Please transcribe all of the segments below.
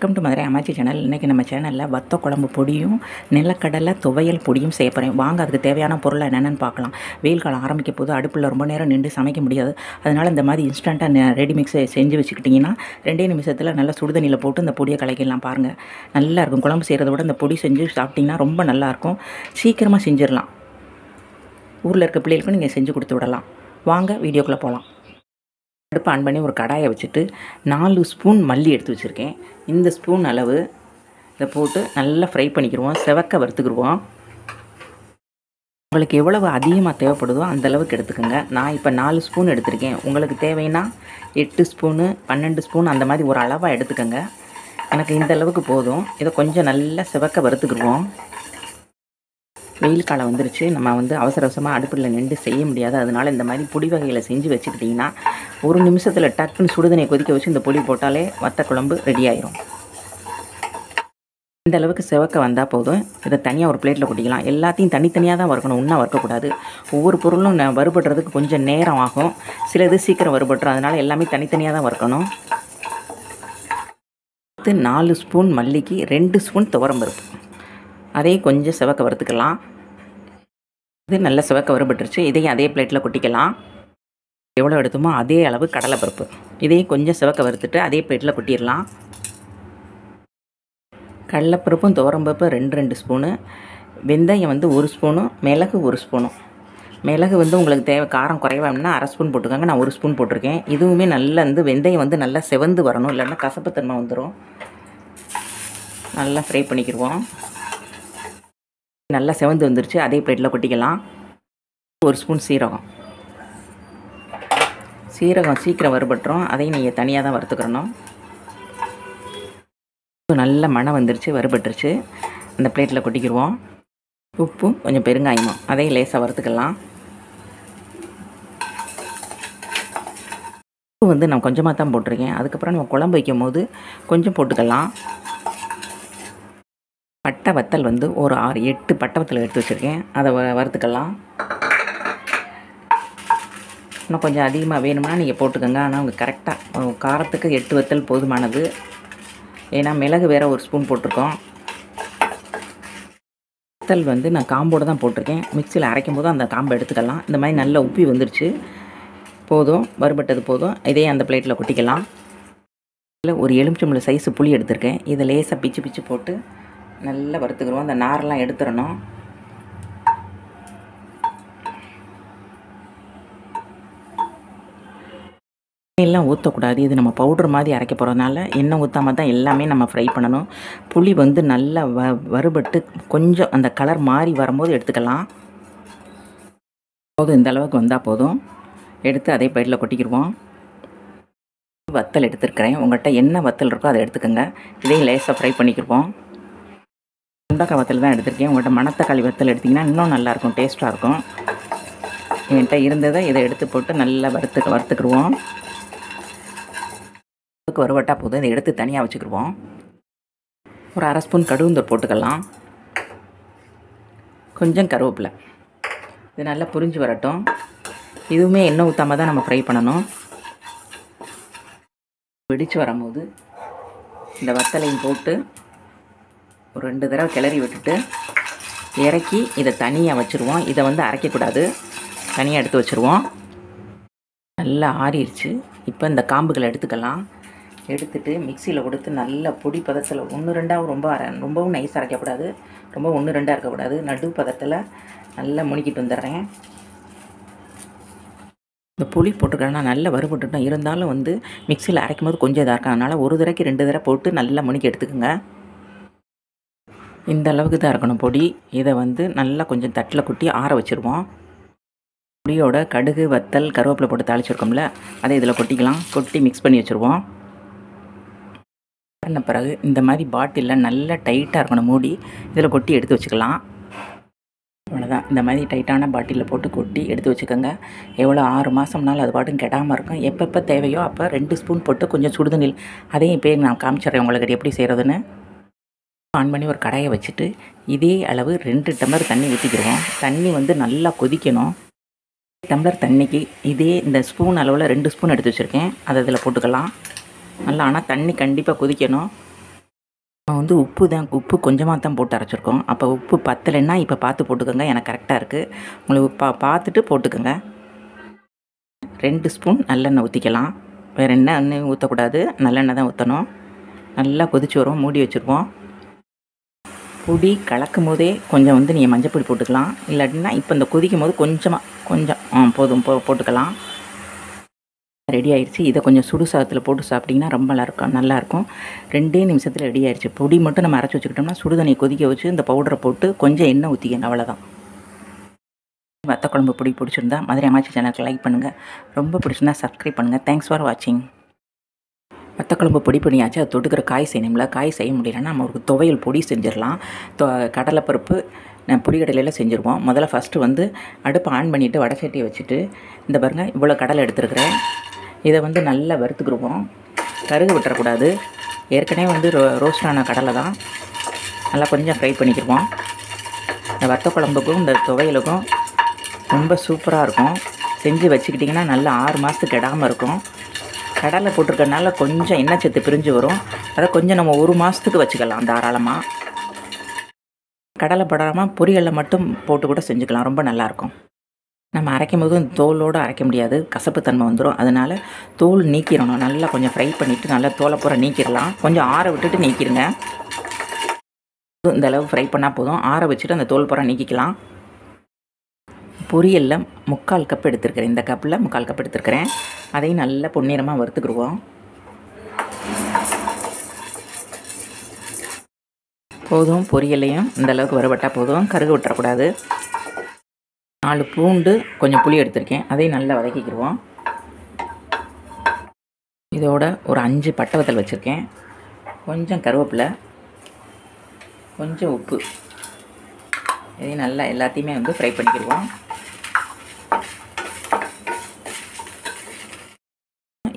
welcome to Madurai அம்மாச்சி channel இன்றைக்கி நம்ம சேனலில் வத்த குழம்பு பொடியும் நிலக்கடலை துவையல் பொடியும் செய்ய போகிறேன் வாங்க அதுக்கு தேவையான பொருளை என்னென்னு பார்க்கலாம் வெயில் காலம் ஆரம்பிக்க போது அடுப்பில் ரொம்ப நேரம் நின்று சமைக்க முடியாது அதனால் இந்த மாதிரி இன்ஸ்டண்ட்டாக ரெடிமிக்ஸை செஞ்சு வச்சுக்கிட்டிங்கன்னா ரெண்டே நிமிஷத்தில் நல்லா சுடுதண்ணியில் போட்டு இந்த பொடியை கலக்கிடலாம் பாருங்கள் நல்லாயிருக்கும் குழம்பு செய்கிறத விட இந்த பொடி செஞ்சு சாப்பிட்டிங்கன்னா ரொம்ப நல்லாயிருக்கும் சீக்கிரமாக செஞ்சிடலாம் ஊரில் இருக்க பிள்ளைகளுக்கும் நீங்கள் செஞ்சு கொடுத்து விடலாம் வாங்க வீடியோக்குள்ளே போகலாம் அடுப்பு ஆன் பண்ணி ஒரு கடாயை வச்சுட்டு நாலு ஸ்பூன் மல்லி எடுத்து வச்சுருக்கேன் இந்த ஸ்பூன் அளவு இதை போட்டு நல்லா ஃப்ரை பண்ணிக்கிடுவோம் செவக்க வறுத்துக்கிடுவோம் உங்களுக்கு எவ்வளவு அதிகமாக தேவைப்படுதோ அந்தளவுக்கு எடுத்துக்கோங்க நான் இப்போ நாலு ஸ்பூன் எடுத்திருக்கேன் உங்களுக்கு தேவைன்னா எட்டு ஸ்பூனு பன்னெண்டு ஸ்பூன் அந்த மாதிரி ஒரு அளவாக எடுத்துக்கோங்க எனக்கு இந்த அளவுக்கு போதும் இதை கொஞ்சம் நல்லா செவக்க வறுத்துக்கிடுவோம் வெயில் காலம் வந்துருச்சு நம்ம வந்து அவசர அவசரமாக அடுப்பில் நின்று செய்ய முடியாது அதனால் இந்த மாதிரி பொடி வகையில் செஞ்சு வச்சுக்கிட்டிங்கன்னா ஒரு நிமிஷத்தில் டக்குன்னு சுடுதனை கொதிக்க வச்சு இந்த பொடி போட்டாலே வத்த குழம்பு ரெடி ஆயிரும் இந்த அளவுக்கு சிவக்க வந்தால் போதும் இதை தனியாக ஒரு பிளேட்டில் கொட்டிக்கலாம் எல்லாத்தையும் தனித்தனியாக தான் வறுக்கணும் ஒன்றா வறுக்கக்கூடாது ஒவ்வொரு பொருளும் வறுபடுறதுக்கு கொஞ்சம் நேரம் ஆகும் சிலது சீக்கிரம் வருபடுறோம் அதனால் எல்லாமே தனித்தனியாக தான் வறுக்கணும் நாலு ஸ்பூன் மல்லிக்கு ரெண்டு ஸ்பூன் துவரம் அதே கொஞ்சம் செவக்க வறுத்துக்கலாம் இது நல்லா செவக்க வறுபட்டுருச்சு இதையும் அதே பிளேட்டில் கொட்டிக்கலாம் எவ்வளோ எடுத்தோமோ அதே அளவு கடலைப்பருப்பு இதையும் கொஞ்சம் செவக்க வறுத்துட்டு அதே பிளேட்டில் கொட்டிடலாம் கடலைப்பருப்பும் துவரம்பருப்பு ரெண்டு ரெண்டு ஸ்பூனு வெந்தயம் வந்து ஒரு ஸ்பூனும் மிளகு ஒரு ஸ்பூனும் மிளகு வந்து உங்களுக்கு தேவை காரம் குறைவாகனா அரை ஸ்பூன் போட்டுக்கோங்க நான் ஒரு ஸ்பூன் போட்டிருக்கேன் இதுவுமே நல்லா வந்து வெந்தயம் வந்து நல்லா செவந்து வரணும் இல்லைன்னா கசப்புத்தன்மை வந்துடும் நல்லா ஃப்ரை பண்ணிக்கிடுவோம் நல்லா செவந்து வந்துருச்சு அதே பிளேட்டில் கொட்டிக்கலாம் ஒரு ஸ்பூன் சீரகம் சீரகம் சீக்கிரம் வறுபட்டுரும் அதையும் நீங்கள் தனியாக தான் வறுத்துக்கிறணும் நல்ல மனம் வந்துருச்சு வறுபட்டுருச்சு அந்த பிளேட்டில் கொட்டிக்கிடுவோம் உப்பும் கொஞ்சம் பெருங்காயமும் அதையும் லேசாக வறுத்துக்கலாம் உப்பு வந்து நான் கொஞ்சமாக தான் போட்டிருக்கேன் அதுக்கப்புறம் நம்ம குழம்பு வைக்கும் போது கொஞ்சம் போட்டுக்கலாம் பட்டை வத்தல் வந்து ஒரு ஆறு எட்டு பட்டை வத்தல் எடுத்து வச்சுருக்கேன் அதை வறுத்துக்கலாம் இன்னும் கொஞ்சம் அதிகமாக வேணுமா நீங்கள் போட்டுக்கோங்க ஆனால் அவங்க கரெக்டாக காரத்துக்கு எட்டு வத்தல் போதுமானது ஏன்னா மிளகு வேறு ஒரு ஸ்பூன் போட்டிருக்கோம் வத்தல் வந்து நான் காம்போடு தான் போட்டிருக்கேன் மிக்சியில் அரைக்கும் போது அந்த காம்பை எடுத்துக்கலாம் இந்த மாதிரி நல்லா உப்பி வந்துருச்சு போதும் வறுபட்டது போதும் இதே அந்த பிளேட்டில் கொட்டிக்கலாம் இல்லை ஒரு எலுமிச்சம்பளை சைஸு புளி எடுத்திருக்கேன் இதை லேசாக பிச்சு பிச்சு போட்டு நல்லா வறுத்துக்கிடுவோம் அந்த நார்லாம் எடுத்துடணும் எல்லாம் ஊற்றக்கூடாது இது நம்ம பவுட்ரு மாதிரி அரைக்க போகிறதுனால எண்ணெய் ஊற்றாம தான் எல்லாமே நம்ம ஃப்ரை பண்ணணும் புளி வந்து நல்லா வ வறுபட்டு கொஞ்சம் அந்த கலர் மாறி வரும்போது எடுத்துக்கலாம் போதும் இந்தளவுக்கு வந்தால் போதும் எடுத்து அதே பயிரில் கொட்டிக்கிடுவோம் வத்தல் எடுத்துருக்கிறேன் உங்கள்கிட்ட என்ன வத்தல் இருக்கோ அதை எடுத்துக்கோங்க இதையும் லேசாக ஃப்ரை பண்ணிக்கிடுவோம் வத்தல் தான் எடுத்திருக்கேன் உங்கள்கிட்ட மணத்தக்காளி வத்தல் எடுத்திங்கன்னா இன்னும் நல்லாயிருக்கும் டேஸ்ட்டாக இருக்கும் என்கிட்ட இருந்ததை இதை எடுத்து போட்டு நல்லா வறுத்து வறுத்துக்கிடுவோம் அதுக்கு வறுவட்டாக போதும் இதை எடுத்து தனியாக வச்சுக்கிடுவோம் ஒரு அரை ஸ்பூன் கடுகுந்தூர் போட்டுக்கலாம் கொஞ்சம் கருவேப்பிலை இது நல்லா புரிஞ்சு வரட்டும் இதுவுமே எண்ணெய் ஊற்றாமல் தான் நம்ம ஃப்ரை பண்ணணும் வெடித்து வரும்போது இந்த வத்தலையும் போட்டு ஒரு ரெண்டு தடவை கிளறி விட்டுட்டு இறக்கி இதை தனியாக வச்சுருவோம் இதை வந்து அரைக்கக்கூடாது தனியாக எடுத்து வச்சுருவோம் நல்லா ஆறிடுச்சு இப்போ இந்த காம்புகளை எடுத்துக்கலாம் எடுத்துட்டு மிக்சியில் கொடுத்து நல்லா பொடி பதத்தில் ஒன்று ரெண்டாகவும் ரொம்ப அரை ரொம்பவும் நைஸ் அரைக்கக்கூடாது ரொம்ப ஒன்று ரெண்டாக இருக்கக்கூடாது நடு பதத்தில் நல்லா முழுக்கிட்டு வந்துடுறேன் இந்த புளி போட்டுக்கிறேன்னா நல்லா வறுபட்டுட்டோம் இருந்தாலும் வந்து மிக்சியில் அரைக்கும் போது கொஞ்சம் இதாக இருக்கும் அதனால் ஒரு தடவைக்கு ரெண்டு தடவை போட்டு நல்லா முழுக்கி எடுத்துக்கோங்க இந்த அளவுக்கு தான் இருக்கணும் பொடி இதை வந்து நல்லா கொஞ்சம் தட்டில் கொட்டி ஆற வச்சுருவோம் பொடியோட கடுகு வத்தல் கருவேப்பிலை போட்டு தாளிச்சிருக்கோம்ல அதை இதில் கொட்டிக்கலாம் கொட்டி மிக்ஸ் பண்ணி வச்சுருவோம் பண்ண பிறகு இந்த மாதிரி பாட்டிலில் நல்லா டைட்டாக இருக்கணும் மூடி இதில் கொட்டி எடுத்து வச்சுக்கலாம் அவ்வளோதான் இந்த மாதிரி டைட்டான பாட்டிலில் போட்டு கொட்டி எடுத்து வச்சுக்கோங்க எவ்வளோ ஆறு மாதம்னாலும் அது பாட்டும் கெடாமல் இருக்கும் எப்பப்போ தேவையோ அப்போ ரெண்டு ஸ்பூன் போட்டு கொஞ்சம் சுடுதண்ணில் அதையும் இப்போ நான் காமிச்சிடுறேன் உங்களுக்கு எப்படி செய்கிறதுன்னு ஆன் பண்ணி ஒரு கடாயை வச்சுட்டு இதே அளவு ரெண்டு டம்ளர் தண்ணி ஊற்றிக்கிடுவோம் தண்ணி வந்து நல்லா கொதிக்கணும் டம்ளர் தண்ணிக்கு இதே இந்த ஸ்பூன் அளவில் ரெண்டு ஸ்பூன் எடுத்து வச்சுருக்கேன் அதை இதில் போட்டுக்கலாம் நல்லா ஆனால் தண்ணி கண்டிப்பாக கொதிக்கணும் நம்ம வந்து உப்பு தான் உப்பு கொஞ்சமாக தான் போட்டு அரைச்சிருக்கோம் அப்போ உப்பு பத்தலைன்னா இப்போ பார்த்து போட்டுக்கோங்க எனக்கு கரெக்டாக இருக்குது உங்களுக்கு பா பார்த்துட்டு போட்டுக்கோங்க ரெண்டு ஸ்பூன் நல்லெண்ணெய் ஊற்றிக்கலாம் வேறு எண்ணெய் எண்ணெய் ஊற்றக்கூடாது நல்லெண்ணெய் தான் ஊற்றணும் நல்லா கொதிச்சு வரும் மூடி வச்சுருவோம் பொடி கலக்கும் போதே கொஞ்சம் வந்து நீங்கள் மஞ்சப்பொடி போட்டுக்கலாம் இல்லாட்டினா இப்போ இந்த கொதிக்கும் போது கொஞ்சமாக கொஞ்சம் போதும் போ போட்டுக்கலாம் ரெடி ஆயிடுச்சு இதை கொஞ்சம் சுடு சாதத்தில் போட்டு சாப்பிட்டிங்கன்னா ரொம்ப நல்லாயிருக்கும் நல்லாயிருக்கும் ரெண்டே நிமிஷத்தில் ரெடி ஆயிடுச்சு பொடி மட்டும் நம்ம அரைச்சி வச்சுக்கிட்டோம்னா சுடு தண்ணியை கொதிக்க வச்சு இந்த பவுடரை போட்டு கொஞ்சம் எண்ணெய் ஊற்றிக்கங்க அவ்வளோதான் வத்த குழம்பு பிடி பிடிச்சிருந்தா மதுரை அமைச்சர் சேனலுக்கு லைக் பண்ணுங்கள் ரொம்ப பிடிச்சிருந்தா சப்ஸ்கிரைப் பண்ணுங்கள் தேங்க்ஸ் ஃபார் வாட்சிங் வத்தக்குழம்பு பொடி பண்ணியாச்சு அது தொட்டுக்கிற காய் செய்யணும்ல காய் செய்ய முடியலன்னா நம்ம ஒரு துவையல் பொடி செஞ்சிடலாம் தொ கடலைப்பருப்பு பொடிக்கடலையில் செஞ்சுருவோம் முதல்ல ஃபஸ்ட்டு வந்து அடுப்பை ஆன் பண்ணிவிட்டு வடை சட்டியை வச்சுட்டு இந்த பாருங்கள் இவ்வளோ கடலை எடுத்துருக்குறேன் இதை வந்து நல்லா வறுத்துக்கிடுவோம் கருகு விட்டுறக்கூடாது ஏற்கனவே வந்து ரோ ரோஸ்டான கடலை தான் நல்லா கொஞ்சம் ஃப்ரை பண்ணிக்கிடுவோம் இந்த வத்த குழம்புக்கும் இந்த துவையலுக்கும் ரொம்ப சூப்பராக இருக்கும் செஞ்சு வச்சுக்கிட்டிங்கன்னா நல்லா ஆறு மாதத்துக்கு இடாமல் இருக்கும் கடலை போட்டிருக்கனால கொஞ்சம் எண்ணெய் சத்து பிரிஞ்சு வரும் அதை கொஞ்சம் நம்ம ஒரு மாதத்துக்கு வச்சுக்கலாம் தாராளமாக கடலை படாமல் பொரியலில் மட்டும் போட்டு கூட செஞ்சுக்கலாம் ரொம்ப நல்லாயிருக்கும் நம்ம அரைக்கும் போதும் தோலோடு அரைக்க முடியாது கசப்பு தன்மை வந்துடும் அதனால் தோல் நீக்கிடணும் நல்லா கொஞ்சம் ஃப்ரை பண்ணிவிட்டு நல்லா தோலை பூரா நீக்கிடலாம் கொஞ்சம் ஆற விட்டுட்டு நீக்கிடுங்க இந்தளவு ஃப்ரை பண்ணால் போதும் ஆற வச்சுட்டு அந்த தோல் பூரா நீக்கிக்கலாம் பொரியலில் முக்கால் கப் எடுத்துருக்கிறேன் இந்த கப்பில் முக்கால் கப் எடுத்துருக்கிறேன் அதையும் நல்லா பொன்னிறமாக வறுத்துக்கிடுவோம் போதும் பொரியலையும் இந்தளவுக்கு வறுபட்டால் போதும் கருகு விட்டுறக்கூடாது நாலு பூண்டு கொஞ்சம் புளி எடுத்திருக்கேன் அதையும் நல்லா வதக்கிக்கிடுவோம் இதோட ஒரு அஞ்சு பட்டவத்தல் வச்சுருக்கேன் கொஞ்சம் கருவேப்பிலை கொஞ்சம் உப்பு இதையும் நல்லா எல்லாத்தையுமே வந்து ஃப்ரை பண்ணிக்கிடுவோம்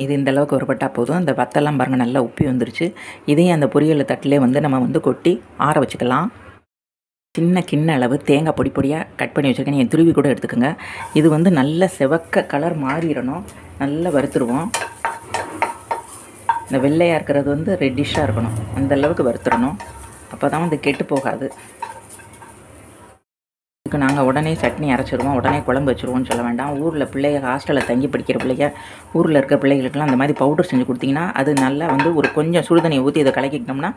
இது இந்த அளவுக்கு ஒரு போதும் அந்த வத்தெல்லாம் பாருங்கள் நல்லா உப்பி வந்துருச்சு இதையும் அந்த பொரியல் தட்டிலே வந்து நம்ம வந்து கொட்டி ஆற வச்சுக்கலாம் சின்ன கிண்ண அளவு தேங்காய் பொடி பொடியாக கட் பண்ணி வச்சுருக்கேன் நீங்கள் துருவி கூட எடுத்துக்கோங்க இது வந்து நல்ல செவக்க கலர் மாறிடணும் நல்லா வறுத்துருவோம் இந்த வெள்ளையாக இருக்கிறது வந்து ரெட்டிஷாக இருக்கணும் அந்த அளவுக்கு வறுத்துடணும் அப்போ தான் வந்து கெட்டு போகாது இதுக்கு நாங்கள் உடனே சட்னி அரைச்சிருவோம் உடனே குழம்பு வச்சுருவோம்னு சொல்ல வேண்டாம் ஊரில் பிள்ளைய ஹாஸ்டலில் தங்கி படிக்கிற பிள்ளைங்க ஊரில் இருக்கிற பிள்ளைகளுக்குலாம் அந்த மாதிரி பவுடர் செஞ்சு கொடுத்தீங்கன்னா அது நல்லா வந்து ஒரு கொஞ்சம் சுடுதண்ணியை ஊற்றி இதை கலக்கிக்கிட்டோம்னா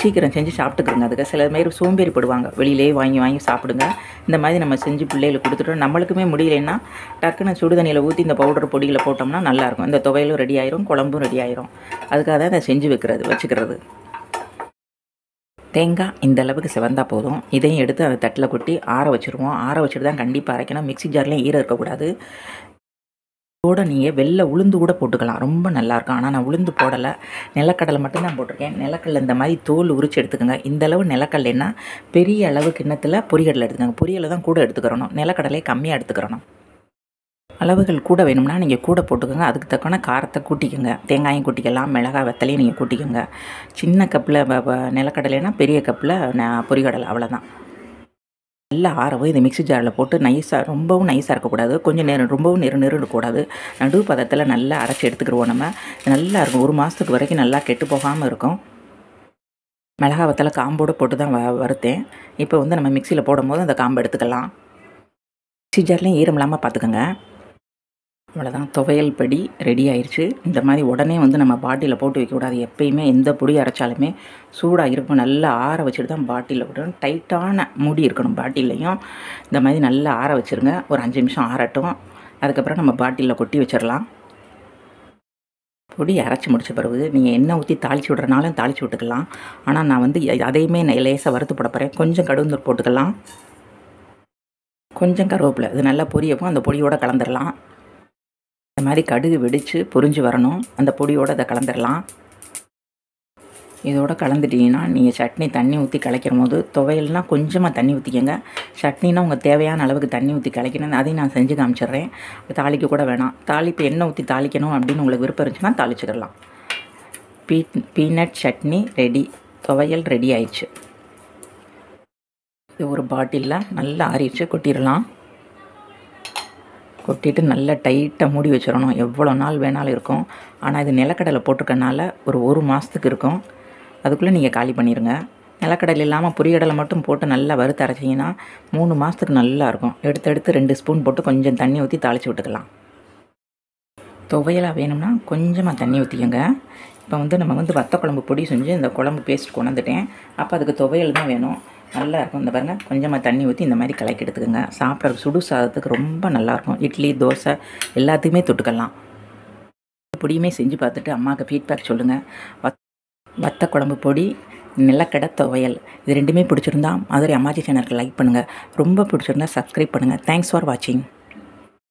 சீக்கிரம் செஞ்சு சாப்பிட்டுக்கிறோங்க அதுக்கு சில மாரி சோம்பேறிப்படுவாங்க வெளியிலேயே வாங்கி வாங்கி சாப்பிடுங்க இந்த மாதிரி நம்ம செஞ்சு பிள்ளைகளுக்கு கொடுத்துட்டோம் நம்மளுக்குமே முடியலைன்னா டக்குன்னு சுடுதண்ணியில் ஊற்றி இந்த பவுடர் பொடியில் போட்டோம்னா நல்லாயிருக்கும் இந்த துவையிலும் ரெடி ஆயிரும் குழம்பும் ரெடி ஆயிரும் அதுக்காக தான் அதை செஞ்சு வைக்கிறது வச்சுக்கிறது தேங்காய் இந்த அளவுக்கு சிவந்தால் போதும் இதையும் எடுத்து அந்த தட்டில் கொட்டி ஆற வச்சுருவோம் ஆற வச்சுட்டு தான் கண்டிப்பாக அரைக்கணும் மிக்சி ஜார்லேயும் ஈரம் இருக்கக்கூடாது கூட நீங்கள் வெளில உளுந்து கூட போட்டுக்கலாம் ரொம்ப நல்லாயிருக்கும் ஆனால் நான் உளுந்து போடலை நிலக்கடலை மட்டும்தான் போட்டிருக்கேன் நிலக்கடலை இந்த மாதிரி தோல் உரிச்சு எடுத்துக்கோங்க இந்த அளவு நிலக்கடலைன்னா பெரிய அளவு கிண்ணத்தில் பொரியடலை எடுத்துக்கோங்க பொரியலை தான் கூட எடுத்துக்கிறணும் நிலக்கடலையை கம்மியாக எடுத்துக்கிறணும் அளவுகள் கூட வேணும்னா நீங்கள் கூட போட்டுக்கோங்க அதுக்கு தக்கன காரத்தை கூட்டிக்கோங்க தேங்காயும் கூட்டிக்கலாம் மிளகாய் வெத்தலையும் நீங்கள் கூட்டிக்கோங்க சின்ன கப்பில் நிலக்கடலைனா பெரிய கப்பில் பொரிகடலை அவ்வளோதான் நல்லா ஆறவும் இது மிக்சி ஜாரில் போட்டு நைஸாக ரொம்பவும் நைஸாக இருக்கக்கூடாது கொஞ்சம் நேரம் ரொம்பவும் நெரு நெருடக்கூடாது நடு பதத்தில் நல்லா அரைச்சி எடுத்துக்கிடுவோம் நம்ம நல்லா இருக்கும் ஒரு மாதத்துக்கு வரைக்கும் நல்லா கெட்டு போகாமல் இருக்கும் மிளகா வத்தலை காம்போடு போட்டு தான் வ வறுத்தேன் இப்போ வந்து நம்ம மிக்சியில் போடும்போது அந்த காம்பு எடுத்துக்கலாம் மிக்சி ஜார்லேயும் ஈரம் இல்லாமல் பார்த்துக்கோங்க அவ்வளோதான் துவையல் படி ரெடி ஆயிடுச்சு இந்த மாதிரி உடனே வந்து நம்ம பாட்டியில் போட்டு வைக்கக்கூடாது எப்பயுமே எந்த பொடி அரைச்சாலுமே சூடாக இருக்கும் நல்லா ஆற வச்சுட்டு தான் பாட்டியில் விடணும் டைட்டான மூடி இருக்கணும் பாட்டிலையும் இந்த மாதிரி நல்லா ஆற வச்சுருங்க ஒரு அஞ்சு நிமிஷம் ஆறட்டும் அதுக்கப்புறம் நம்ம பாட்டிலில் கொட்டி வச்சிடலாம் பொடி அரைச்சி முடித்த பிறகு நீங்கள் எண்ணெய் ஊற்றி தாளித்து விட்றனாலும் தாளித்து விட்டுக்கலாம் ஆனால் நான் வந்து அதையுமே நான் லேசாக வறுத்து போட போகிறேன் கொஞ்சம் கடுந்தூர் போட்டுக்கலாம் கொஞ்சம் கருவேப்பில் இது நல்லா பொரியவும் அந்த பொடியோடு கலந்துடலாம் இந்த மாதிரி கடுகு வெடித்து பொறிஞ்சு வரணும் அந்த பொடியோடு அதை கலந்துடலாம் இதோட கலந்துட்டீங்கன்னா நீங்கள் சட்னி தண்ணி ஊற்றி கலைக்கிற போது துவையல்னால் கொஞ்சமாக தண்ணி ஊற்றிக்கங்க சட்னினா உங்கள் தேவையான அளவுக்கு தண்ணி ஊற்றி கலைக்கணும் அதையும் நான் செஞ்சு காமிச்சிடுறேன் தாளிக்க கூட வேணாம் தாளிப்பு எண்ணெய் ஊற்றி தாளிக்கணும் அப்படின்னு உங்களுக்கு விருப்பம் இருந்துச்சுன்னா தாளிச்சிடலாம் பீ பீனட் சட்னி ரெடி துவையல் ரெடி ஆயிடுச்சு இது ஒரு பாட்டிலில் நல்லா ஆறிடுச்சு கொட்டிடலாம் கொட்டிட்டு நல்லா டைட்டாக மூடி வச்சிடணும் எவ்வளோ நாள் வேணாலும் இருக்கும் ஆனால் இது நிலக்கடலை போட்டிருக்கனால ஒரு ஒரு மாதத்துக்கு இருக்கும் அதுக்குள்ளே நீங்கள் காலி பண்ணிடுங்க நிலக்கடல் இல்லாமல் பொரியடலை மட்டும் போட்டு நல்லா வறுத்து அரைச்சிங்கன்னா மூணு மாதத்துக்கு நல்லா இருக்கும் எடுத்து எடுத்து ரெண்டு ஸ்பூன் போட்டு கொஞ்சம் தண்ணி ஊற்றி தாளித்து விட்டுக்கலாம் துவையலாக வேணும்னா கொஞ்சமாக தண்ணி ஊற்றிக்கோங்க இப்போ வந்து நம்ம வந்து வத்த குழம்பு பொடி செஞ்சு இந்த குழம்பு பேஸ்ட் கொண்டு வந்துட்டேன் அப்போ அதுக்கு துவையல் தான் வேணும் நல்லா இருக்கும் இந்த பாருங்கள் கொஞ்சமாக தண்ணி ஊற்றி இந்த மாதிரி கலக்கி எடுத்துக்கோங்க சாப்பிட்ற சுடு சாதத்துக்கு ரொம்ப நல்லாயிருக்கும் இட்லி தோசை எல்லாத்துக்குமே தொட்டுக்கலாம் பொடியுமே செஞ்சு பார்த்துட்டு அம்மாவுக்கு ஃபீட்பேக் சொல்லுங்கள் வத் வத்த குழம்பு பொடி நிலக்கடை துவையல் இது ரெண்டுமே பிடிச்சிருந்தா மதுரை அம்மாஜி சேனலுக்கு லைக் பண்ணுங்கள் ரொம்ப பிடிச்சிருந்தா சப்ஸ்கிரைப் பண்ணுங்கள் தேங்க்ஸ் ஃபார் வாட்சிங்